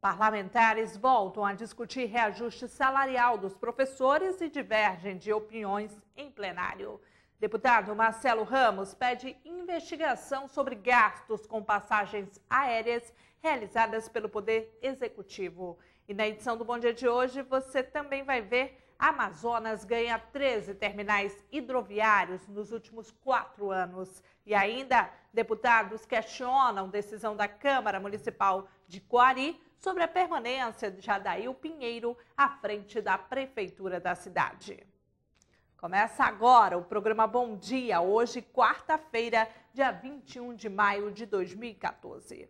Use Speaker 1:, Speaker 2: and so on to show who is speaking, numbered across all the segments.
Speaker 1: Parlamentares voltam a discutir reajuste salarial dos professores e divergem de opiniões em plenário. Deputado Marcelo Ramos pede investigação sobre gastos com passagens aéreas realizadas pelo Poder Executivo. E na edição do Bom Dia de hoje, você também vai ver Amazonas ganha 13 terminais hidroviários nos últimos quatro anos. E ainda, deputados questionam decisão da Câmara Municipal de Coari sobre a permanência de Jadail Pinheiro à frente da prefeitura da cidade. Começa agora o programa Bom Dia, hoje, quarta-feira, dia 21 de maio de 2014.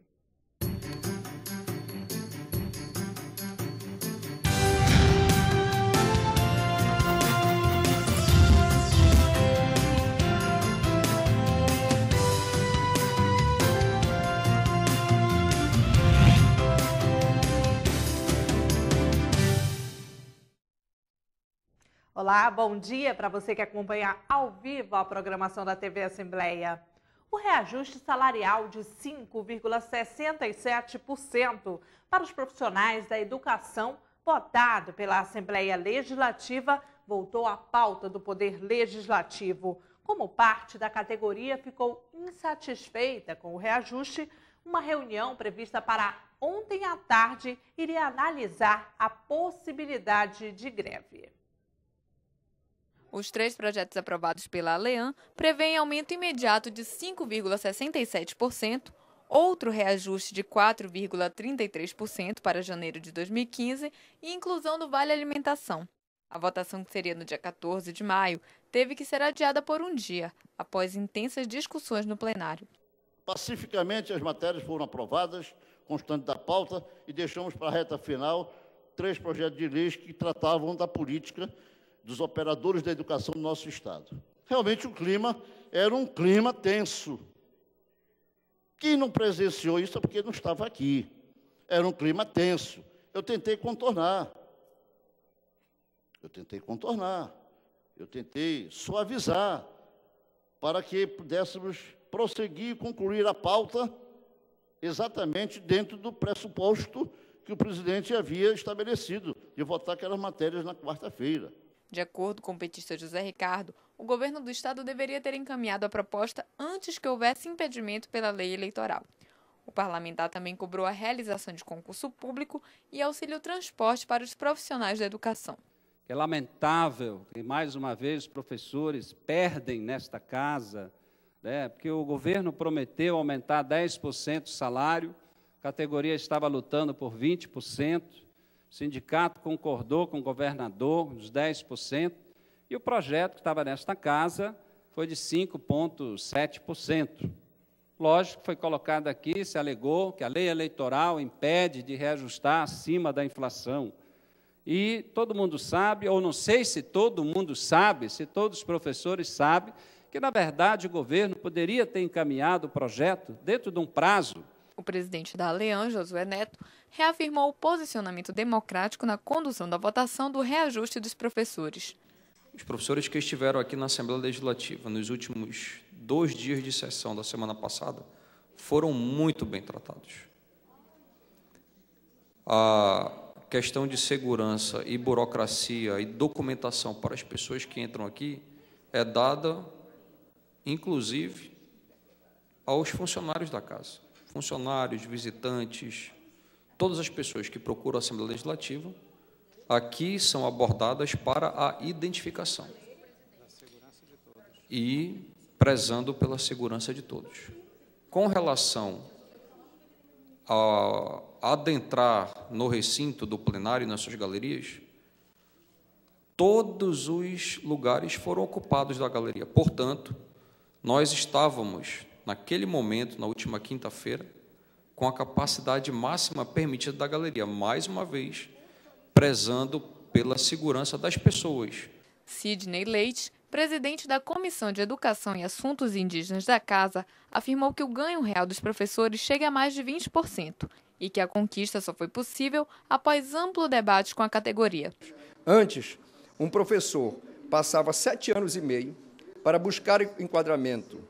Speaker 1: Olá, bom dia para você que acompanha ao vivo a programação da TV Assembleia. O reajuste salarial de 5,67% para os profissionais da educação, votado pela Assembleia Legislativa, voltou à pauta do Poder Legislativo. Como parte da categoria ficou insatisfeita com o reajuste, uma reunião prevista para ontem à tarde iria analisar a possibilidade
Speaker 2: de greve. Os três projetos aprovados pela ALEAN prevêem aumento imediato de 5,67%, outro reajuste de 4,33% para janeiro de 2015 e inclusão do Vale Alimentação. A votação, que seria no dia 14 de maio, teve que ser adiada por um dia, após intensas discussões no plenário.
Speaker 3: Pacificamente, as matérias foram aprovadas, constante da pauta, e deixamos para a reta final três projetos de leis que tratavam da política dos operadores da educação do nosso Estado. Realmente o clima era um clima tenso. Quem não presenciou isso é porque não estava aqui. Era um clima tenso. Eu tentei contornar. Eu tentei contornar. Eu tentei suavizar para que pudéssemos prosseguir e concluir a pauta exatamente dentro do pressuposto que o presidente havia estabelecido de votar aquelas matérias
Speaker 2: na quarta-feira. De acordo com o petista José Ricardo, o governo do estado deveria ter encaminhado a proposta antes que houvesse impedimento pela lei eleitoral. O parlamentar também cobrou a realização de concurso público e auxílio transporte para os profissionais da educação.
Speaker 4: É lamentável que, mais uma vez, professores perdem nesta casa, né, porque o governo prometeu aumentar 10% o salário, a categoria estava lutando por 20%, o sindicato concordou com o governador, uns 10%, e o projeto que estava nesta casa foi de 5,7%. Lógico, foi colocado aqui, se alegou que a lei eleitoral impede de reajustar acima da inflação. E todo mundo sabe, ou não sei se todo mundo sabe, se todos os professores sabem, que, na verdade, o governo poderia ter encaminhado o projeto dentro de um prazo
Speaker 2: o presidente da Alean, Josué Neto, reafirmou o posicionamento democrático na condução da votação do reajuste dos professores.
Speaker 5: Os professores que estiveram aqui na Assembleia Legislativa nos últimos dois dias de sessão da semana passada foram muito bem tratados. A questão de segurança e burocracia e documentação para as pessoas que entram aqui é dada, inclusive, aos funcionários da casa funcionários, visitantes, todas as pessoas que procuram a Assembleia Legislativa, aqui são abordadas para a identificação e prezando pela segurança de todos. Com relação a adentrar no recinto do plenário e nas suas galerias, todos os lugares foram ocupados da galeria. Portanto, nós estávamos naquele momento, na última quinta-feira, com a capacidade máxima permitida da galeria, mais uma vez, prezando pela segurança das pessoas.
Speaker 2: Sidney Leite, presidente da Comissão de Educação e Assuntos Indígenas da Casa, afirmou que o ganho real dos professores chega a mais de 20% e que a conquista só foi possível após amplo debate com a categoria.
Speaker 5: Antes, um professor passava sete anos e meio para buscar enquadramento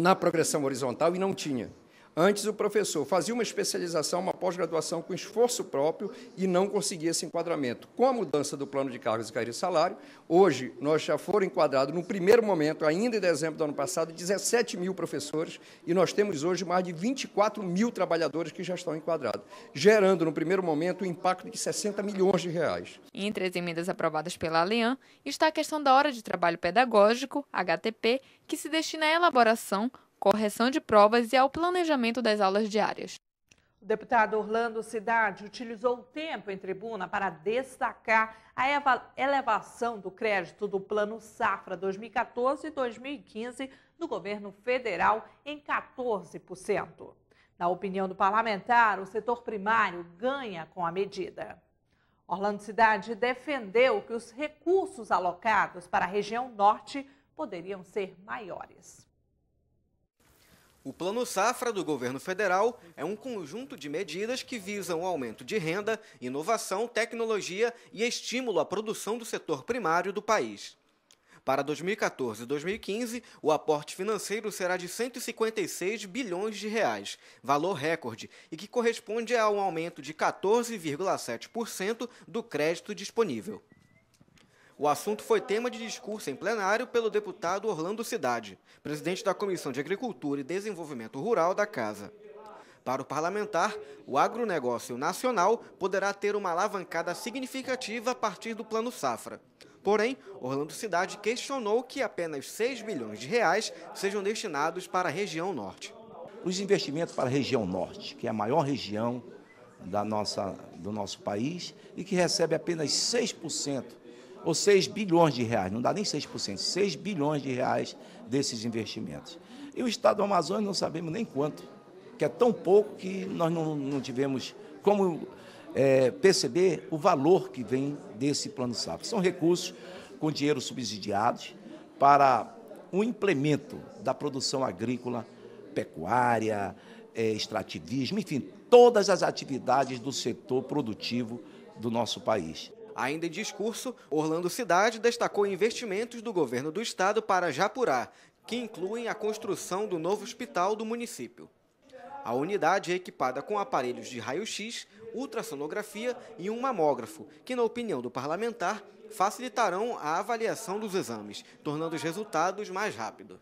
Speaker 5: na progressão horizontal e não tinha. Antes, o professor fazia uma especialização, uma pós-graduação com esforço próprio e não conseguia esse enquadramento. Com a mudança do plano de cargos e carreira e salário, hoje nós já foram enquadrados, no primeiro momento, ainda em dezembro do ano passado, 17 mil professores e nós temos hoje mais de 24 mil trabalhadores que já estão enquadrados, gerando, no primeiro momento, um impacto de 60 milhões de reais.
Speaker 2: Entre as emendas aprovadas pela Alean está a questão da hora de trabalho pedagógico, HTP, que se destina à elaboração, correção de provas e ao planejamento das aulas diárias.
Speaker 1: O deputado Orlando Cidade utilizou o tempo em tribuna para destacar a elevação do crédito do Plano Safra 2014 e 2015 do governo federal em 14%. Na opinião do parlamentar, o setor primário ganha com a medida. Orlando Cidade defendeu que os recursos alocados para a região norte poderiam ser maiores.
Speaker 6: O Plano Safra do governo federal é um conjunto de medidas que visam o aumento de renda, inovação, tecnologia e estímulo à produção do setor primário do país. Para 2014 e 2015, o aporte financeiro será de 156 bilhões de reais, valor recorde, e que corresponde a um aumento de 14,7% do crédito disponível. O assunto foi tema de discurso em plenário pelo deputado Orlando Cidade, presidente da Comissão de Agricultura e Desenvolvimento Rural da Casa. Para o parlamentar, o agronegócio nacional poderá ter uma alavancada significativa a partir do Plano Safra. Porém, Orlando Cidade questionou que apenas 6 bilhões de reais sejam destinados para a região
Speaker 3: norte. Os investimentos para a região norte, que é a maior região da nossa, do nosso país e que recebe apenas 6% ou 6 bilhões de reais, não dá nem 6%, 6 bilhões de reais desses investimentos. E o Estado do Amazonas não sabemos nem quanto, que é tão pouco que nós não, não tivemos como é, perceber o valor que vem desse plano safra. São recursos com dinheiro subsidiados para o implemento da produção agrícola, pecuária, é, extrativismo, enfim, todas as atividades do setor produtivo do nosso país.
Speaker 6: Ainda em discurso, Orlando Cidade destacou investimentos do governo do estado para Japurá, que incluem a construção do novo hospital do município. A unidade é equipada com aparelhos de raio-x, ultrassonografia e um mamógrafo, que, na opinião do parlamentar, facilitarão a avaliação dos exames, tornando os resultados mais rápidos.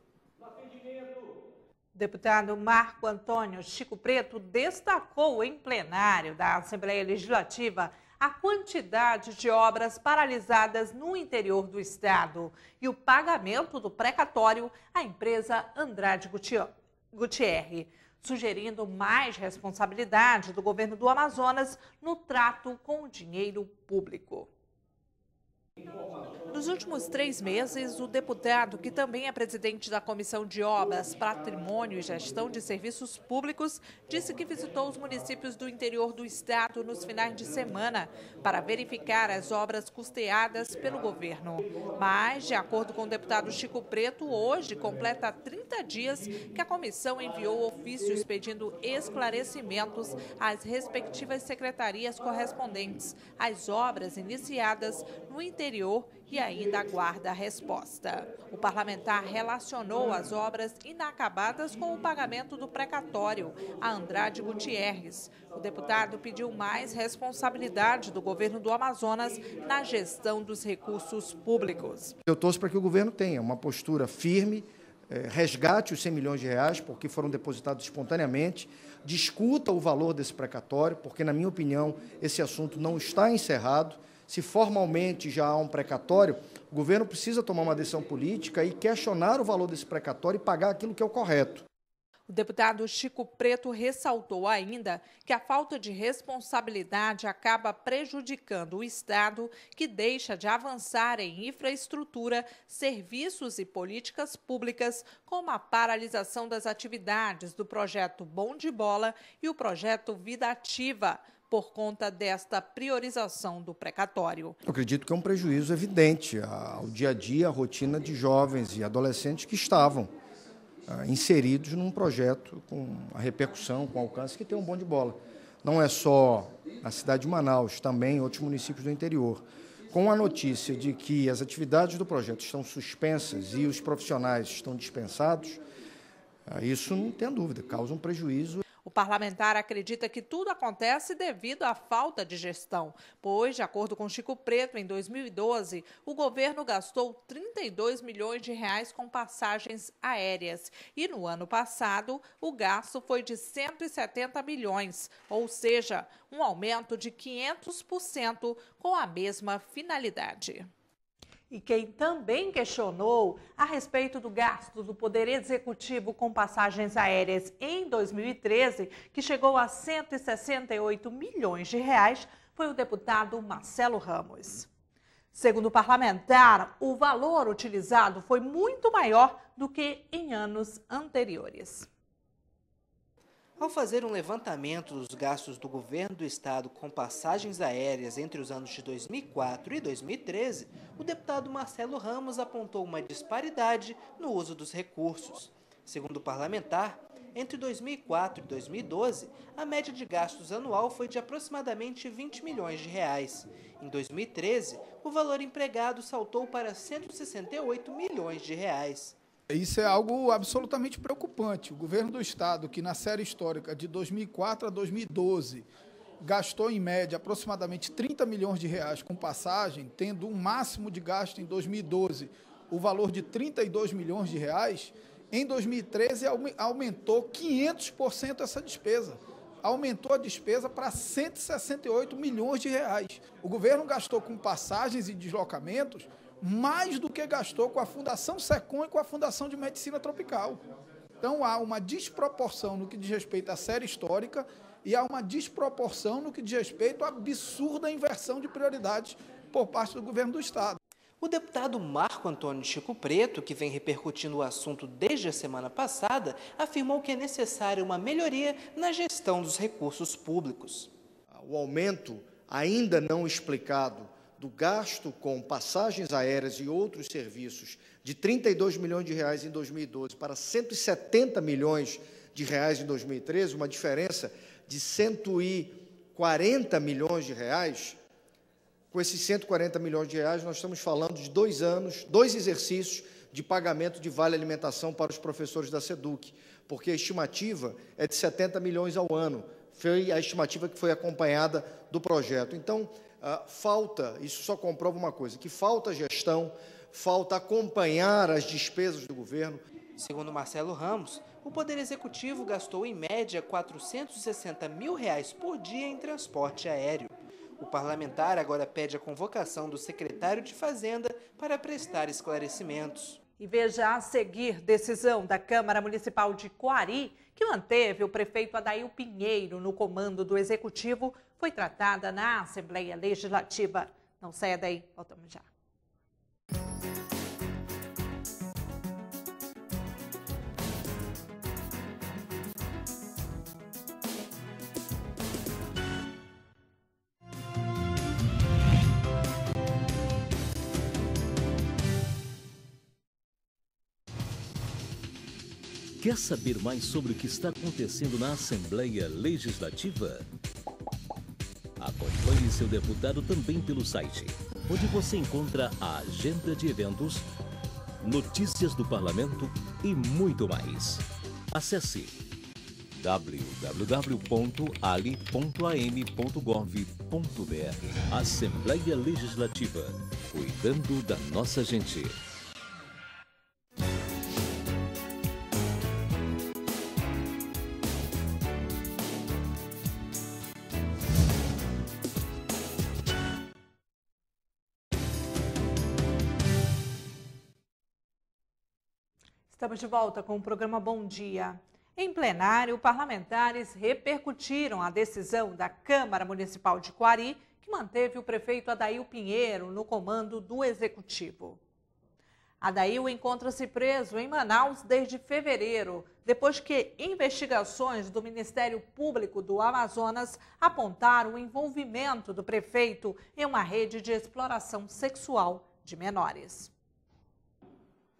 Speaker 1: Deputado Marco Antônio Chico Preto destacou em plenário da Assembleia Legislativa a quantidade de obras paralisadas no interior do estado e o pagamento do precatório à empresa Andrade Gutierre, sugerindo mais responsabilidade do governo do Amazonas no trato com o dinheiro público. Informação. Nos últimos três meses, o deputado, que também é presidente da Comissão de Obras, Patrimônio e Gestão de Serviços Públicos, disse que visitou os municípios do interior do estado nos finais de semana para verificar as obras custeadas pelo governo. Mas, de acordo com o deputado Chico Preto, hoje completa 30 dias que a comissão enviou ofícios pedindo esclarecimentos às respectivas secretarias correspondentes às obras iniciadas no interior e ainda aguarda a resposta. O parlamentar relacionou as obras inacabadas com o pagamento do precatório a Andrade Gutierrez. O deputado pediu mais responsabilidade do governo do Amazonas na gestão dos recursos públicos.
Speaker 3: Eu torço para que o governo tenha uma postura firme, eh, resgate os 100 milhões de reais, porque foram depositados espontaneamente, discuta o valor desse precatório, porque, na minha opinião, esse assunto não está encerrado se formalmente já há um precatório, o governo precisa tomar uma decisão política e questionar o valor desse precatório e pagar aquilo que é o correto.
Speaker 1: O deputado Chico Preto ressaltou ainda que a falta de responsabilidade acaba prejudicando o Estado, que deixa de avançar em infraestrutura, serviços e políticas públicas, como a paralisação das atividades do projeto Bom de Bola e o projeto Vida Ativa por conta desta priorização do precatório.
Speaker 7: Eu acredito
Speaker 3: que é um prejuízo evidente ao dia a dia, à rotina de jovens e adolescentes que estavam ah, inseridos num projeto com a repercussão, com alcance que tem um bom de bola. Não é só a cidade de Manaus, também outros municípios do interior. Com a notícia de que as atividades do projeto estão suspensas e os profissionais estão dispensados, ah, isso não tem dúvida, causa um prejuízo
Speaker 1: o parlamentar acredita que tudo acontece devido à falta de gestão, pois, de acordo com Chico Preto, em 2012, o governo gastou 32 milhões de reais com passagens aéreas e no ano passado o gasto foi de 170 milhões, ou seja, um aumento de 500% com a mesma finalidade. E quem também questionou a respeito do gasto do Poder Executivo com passagens aéreas em 2013, que chegou a 168 milhões de reais, foi o deputado Marcelo Ramos. Segundo o parlamentar, o valor utilizado foi muito maior do que em anos anteriores. Ao fazer um levantamento
Speaker 8: dos gastos do governo do estado com passagens aéreas entre os anos de 2004 e 2013, o deputado Marcelo Ramos apontou uma disparidade no uso dos recursos. Segundo o parlamentar, entre 2004 e 2012, a média de gastos anual foi de aproximadamente 20 milhões de reais. Em 2013,
Speaker 9: o valor empregado
Speaker 8: saltou para 168 milhões de reais.
Speaker 9: Isso é algo absolutamente preocupante. O governo do Estado, que na série histórica de 2004 a 2012 gastou em média aproximadamente 30 milhões de reais com passagem, tendo um máximo de gasto em 2012 o valor de 32 milhões de reais, em 2013 aumentou 500% essa despesa. Aumentou a despesa para 168 milhões de reais. O governo gastou com passagens e deslocamentos mais do que gastou com a Fundação SECOM e com a Fundação de Medicina Tropical. Então há uma desproporção no que diz respeito à série histórica e há uma desproporção no que diz respeito à absurda inversão de prioridades por parte do
Speaker 8: governo do Estado. O deputado Marco Antônio Chico Preto, que vem repercutindo o assunto desde a semana passada, afirmou que é necessária uma melhoria na gestão dos recursos
Speaker 3: públicos. O aumento ainda não explicado do gasto com passagens aéreas e outros serviços de 32 milhões de reais em 2012 para 170 milhões de reais em 2013, uma diferença de 140 milhões de reais. Com esses 140 milhões de reais, nós estamos falando de dois anos, dois exercícios de pagamento de vale alimentação para os professores da SEDUC, porque a estimativa é de 70 milhões ao ano. Foi a estimativa que foi acompanhada do projeto. Então, ah, falta, isso só comprova uma coisa, que falta gestão, falta acompanhar as despesas do governo. Segundo Marcelo Ramos,
Speaker 8: o Poder Executivo gastou em média 460 mil reais por dia em transporte aéreo. O parlamentar agora pede a convocação do
Speaker 1: secretário de Fazenda para prestar esclarecimentos. E veja a seguir decisão da Câmara Municipal de Coari, que manteve o prefeito Adail Pinheiro no comando do executivo, foi tratada na Assembleia Legislativa. Não saia daí, voltamos já.
Speaker 4: Quer saber mais sobre o que está acontecendo na Assembleia Legislativa? Acompanhe seu deputado também pelo site, onde você encontra a agenda de eventos, notícias do parlamento e muito mais. Acesse www.ali.am.gov.br Assembleia Legislativa, cuidando da nossa gente.
Speaker 1: de volta com o programa Bom Dia. Em plenário, parlamentares repercutiram a decisão da Câmara Municipal de Quari, que manteve o prefeito Adail Pinheiro no comando do executivo. Adail encontra-se preso em Manaus desde fevereiro, depois que investigações do Ministério Público do Amazonas apontaram o envolvimento do prefeito em uma rede de exploração sexual de menores.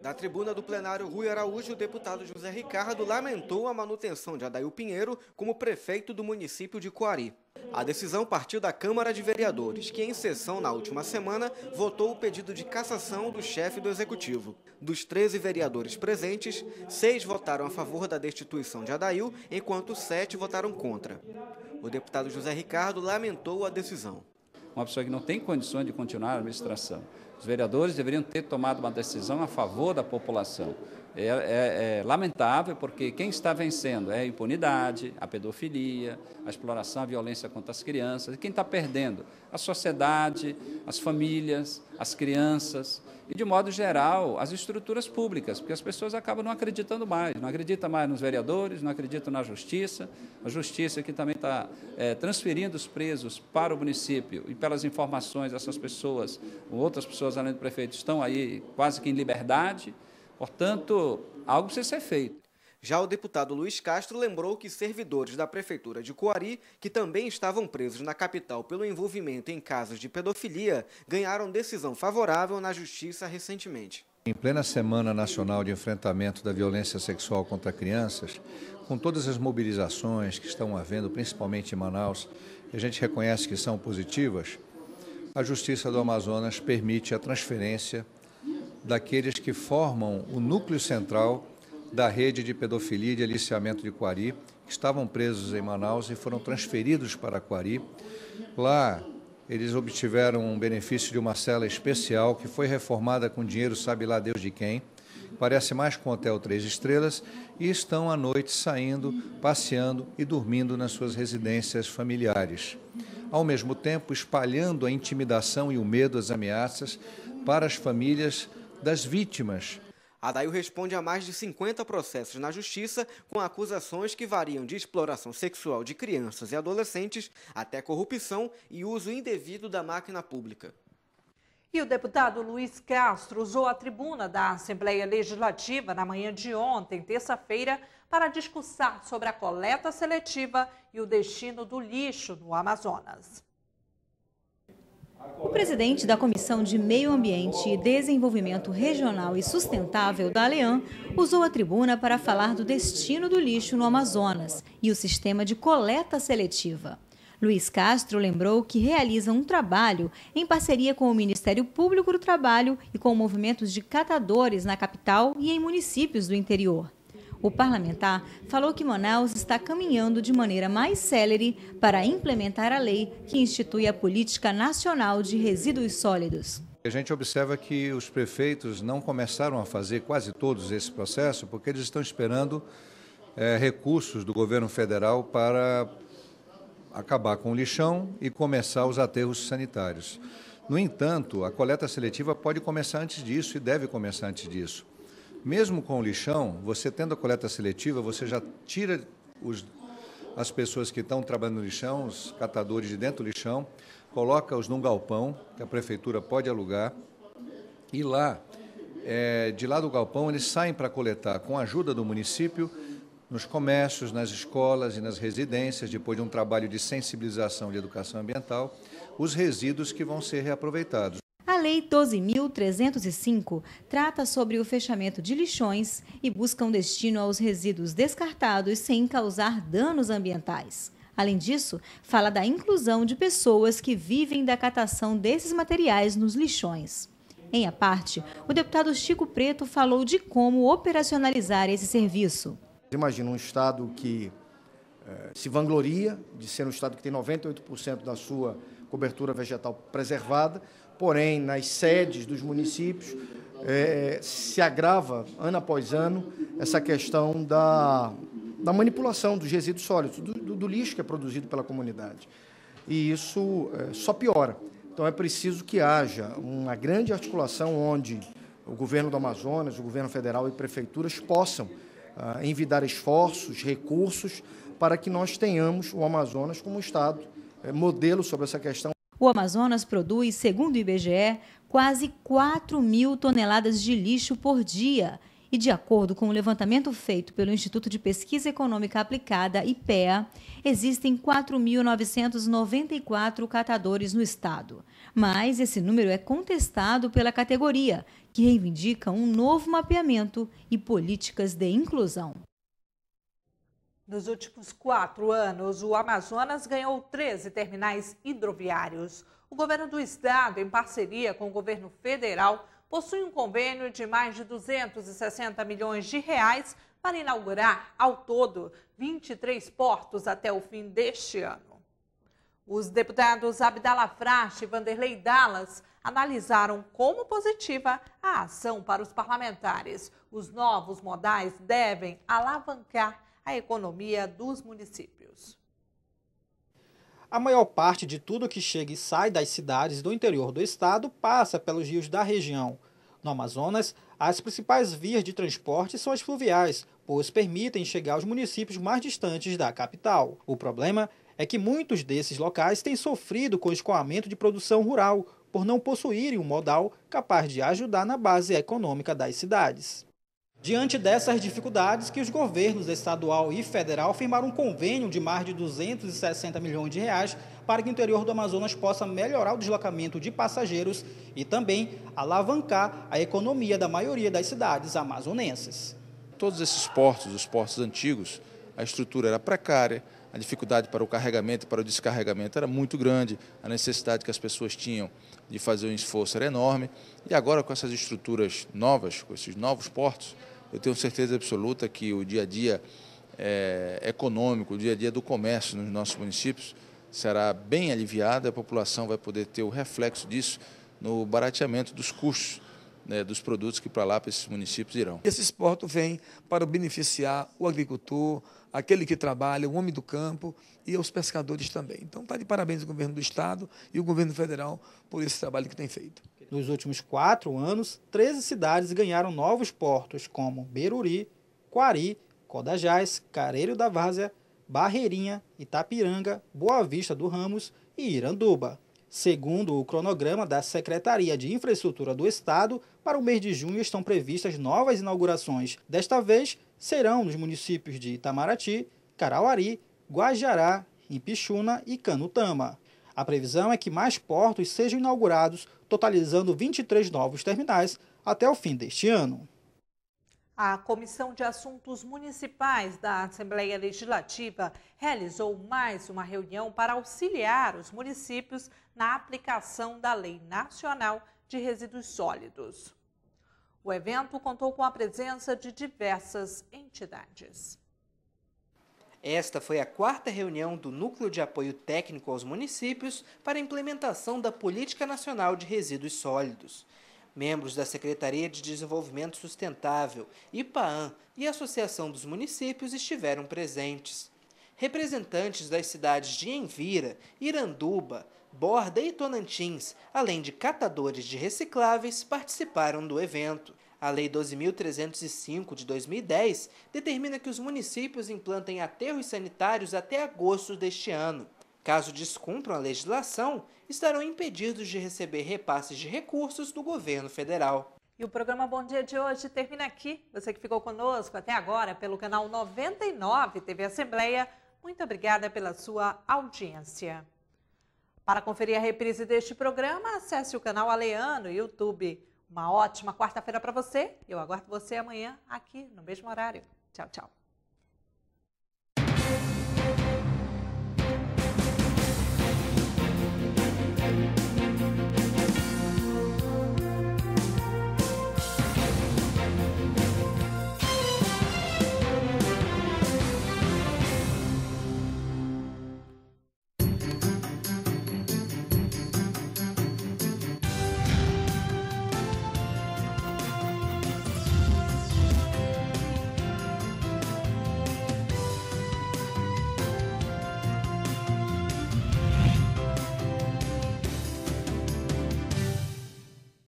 Speaker 6: Na tribuna do plenário Rui Araújo, o deputado José Ricardo lamentou a manutenção de Adail Pinheiro como prefeito do município de Coari. A decisão partiu da Câmara de Vereadores, que em sessão na última semana votou o pedido de cassação do chefe do Executivo. Dos 13 vereadores presentes, seis votaram a favor da destituição de Adail, enquanto sete votaram contra. O
Speaker 4: deputado José Ricardo lamentou a decisão. Uma pessoa que não tem condições de continuar a administração os vereadores deveriam ter tomado uma decisão a favor da população. É, é, é, lamentável porque quem está vencendo é a impunidade, a pedofilia, a exploração, a violência contra as crianças. E quem está perdendo? A sociedade, as famílias, as crianças e, de modo geral, as estruturas públicas, porque as pessoas acabam não acreditando mais, não acreditam mais nos vereadores, não acreditam na justiça. A justiça que também está é, transferindo os presos para o município e, pelas informações, essas pessoas, outras pessoas pessoas, além do prefeito, estão aí quase que em liberdade. Portanto, algo precisa ser feito. Já o deputado Luiz Castro lembrou que servidores da Prefeitura de Coari,
Speaker 6: que também estavam presos na capital pelo envolvimento em casos de pedofilia, ganharam decisão favorável na Justiça recentemente.
Speaker 7: Em plena Semana Nacional de Enfrentamento da Violência Sexual contra Crianças, com todas as mobilizações que estão havendo, principalmente em Manaus, a gente reconhece que são positivas, a Justiça do Amazonas permite a transferência daqueles que formam o núcleo central da rede de pedofilia e de aliciamento de Quari, que estavam presos em Manaus e foram transferidos para Quari. Lá, eles obtiveram um benefício de uma cela especial que foi reformada com dinheiro, sabe lá Deus de quem. Parece mais com hotel três estrelas e estão à noite saindo, passeando e dormindo nas suas residências familiares ao mesmo tempo espalhando a intimidação e o medo, as ameaças para as famílias das vítimas.
Speaker 6: Adail responde a mais de 50 processos na justiça com acusações que variam de exploração sexual de crianças e adolescentes até corrupção e uso indevido da máquina pública.
Speaker 1: E o deputado Luiz Castro usou a tribuna da Assembleia Legislativa na manhã de ontem, terça-feira, para discussar sobre a coleta seletiva e o destino do lixo no Amazonas.
Speaker 10: O presidente da Comissão de Meio Ambiente e Desenvolvimento Regional e Sustentável da ALEAN usou a tribuna para falar do destino do lixo no Amazonas e o sistema de coleta seletiva. Luiz Castro lembrou que realiza um trabalho em parceria com o Ministério Público do Trabalho e com movimentos de catadores na capital e em municípios do interior. O parlamentar falou que Manaus está caminhando de maneira mais célere para implementar a lei que institui a Política Nacional de Resíduos Sólidos.
Speaker 7: A gente observa que os prefeitos não começaram a fazer quase todos esse processo porque eles estão esperando é, recursos do governo federal para acabar com o lixão e começar os aterros sanitários. No entanto, a coleta seletiva pode começar antes disso e deve começar antes disso. Mesmo com o lixão, você tendo a coleta seletiva, você já tira os, as pessoas que estão trabalhando no lixão, os catadores de dentro do lixão, coloca-os num galpão que a prefeitura pode alugar e lá, é, de lá do galpão, eles saem para coletar com a ajuda do município nos comércios, nas escolas e nas residências, depois de um trabalho de sensibilização de educação ambiental, os resíduos que vão ser reaproveitados.
Speaker 10: A Lei 12.000 305 trata sobre o fechamento de lixões e busca um destino aos resíduos descartados sem causar danos ambientais. Além disso, fala da inclusão de pessoas que vivem da catação desses materiais nos lixões. Em a parte, o deputado Chico Preto falou de como operacionalizar esse serviço.
Speaker 3: Imagina um Estado que eh, se vangloria de ser um Estado que tem 98% da sua cobertura vegetal preservada, porém, nas sedes dos municípios, é, é, se agrava, ano após ano, essa questão da, da manipulação dos resíduos sólidos, do, do, do lixo que é produzido pela comunidade. E isso é, só piora. Então, é preciso que haja uma grande articulação onde o governo do Amazonas, o governo federal e prefeituras possam ah, envidar esforços, recursos, para que nós tenhamos o Amazonas como um Estado é, modelo sobre essa questão.
Speaker 10: O Amazonas produz, segundo o IBGE, quase 4 mil toneladas de lixo por dia. E, de acordo com o levantamento feito pelo Instituto de Pesquisa Econômica Aplicada, IPEA, existem 4.994 catadores no estado. Mas esse número é contestado pela categoria, que reivindica um novo mapeamento e políticas de inclusão.
Speaker 1: Nos últimos quatro anos, o Amazonas ganhou 13 terminais hidroviários. O governo do estado, em parceria com o governo federal, possui um convênio de mais de 260 milhões de reais para inaugurar, ao todo, 23 portos até o fim deste ano. Os deputados Abdala Frache e Vanderlei Dallas analisaram como positiva a ação para os parlamentares. Os novos modais devem alavancar a economia dos municípios.
Speaker 9: A maior parte de tudo que chega e sai das cidades do interior do estado passa pelos rios da região. No Amazonas, as principais vias de transporte são as fluviais, pois permitem chegar aos municípios mais distantes da capital. O problema é que muitos desses locais têm sofrido com o escoamento de produção rural, por não possuírem um modal capaz de ajudar na base econômica das cidades. Diante dessas dificuldades, que os governos estadual e federal firmaram um convênio de mais de 260 milhões de reais para que o interior do Amazonas possa melhorar o deslocamento de passageiros e também alavancar a economia da maioria das cidades amazonenses.
Speaker 7: Todos esses portos, os portos antigos, a estrutura era precária, a dificuldade para o carregamento e para o descarregamento era muito grande, a necessidade que as pessoas tinham de fazer um esforço era enorme. E agora, com essas estruturas novas, com esses novos portos, eu tenho certeza absoluta que o dia a dia é, econômico, o dia a dia do comércio nos nossos municípios será bem aliviado, a população vai poder ter o reflexo disso no barateamento dos custos né, dos produtos que para lá, para esses municípios irão.
Speaker 6: Esses portos vêm para beneficiar o agricultor, aquele que trabalha, o homem do campo e os pescadores também.
Speaker 9: Então está de parabéns o governo do Estado e o governo federal por esse trabalho que tem feito. Nos últimos quatro anos, 13 cidades ganharam novos portos, como Beruri, Quari, Codajás, Careiro da Várzea, Barreirinha, Itapiranga, Boa Vista do Ramos e Iranduba. Segundo o cronograma da Secretaria de Infraestrutura do Estado, para o mês de junho estão previstas novas inaugurações. Desta vez, serão nos municípios de Itamaraty, Carauari, Guajará, Ipixuna e Canutama. A previsão é que mais portos sejam inaugurados totalizando 23 novos terminais até o fim deste ano.
Speaker 1: A Comissão de Assuntos Municipais da Assembleia Legislativa realizou mais uma reunião para auxiliar os municípios na aplicação da Lei Nacional de Resíduos Sólidos. O evento contou com a presença de diversas entidades.
Speaker 8: Esta foi a quarta reunião do Núcleo de Apoio Técnico aos Municípios para a implementação da Política Nacional de Resíduos Sólidos. Membros da Secretaria de Desenvolvimento Sustentável, IPAAN e Associação dos Municípios estiveram presentes. Representantes das cidades de Envira, Iranduba, Borda e Tonantins, além de catadores de recicláveis, participaram do evento. A Lei 12.305 de 2010 determina que os municípios implantem aterros sanitários até agosto deste ano. Caso descumpram a legislação, estarão impedidos de receber repasses de recursos do governo federal.
Speaker 1: E o programa Bom Dia de hoje termina aqui. Você que ficou conosco até agora pelo canal 99 TV Assembleia, muito obrigada pela sua audiência. Para conferir a reprise deste programa, acesse o canal Aleano YouTube uma ótima quarta-feira para você. Eu aguardo você amanhã aqui no mesmo horário. Tchau, tchau.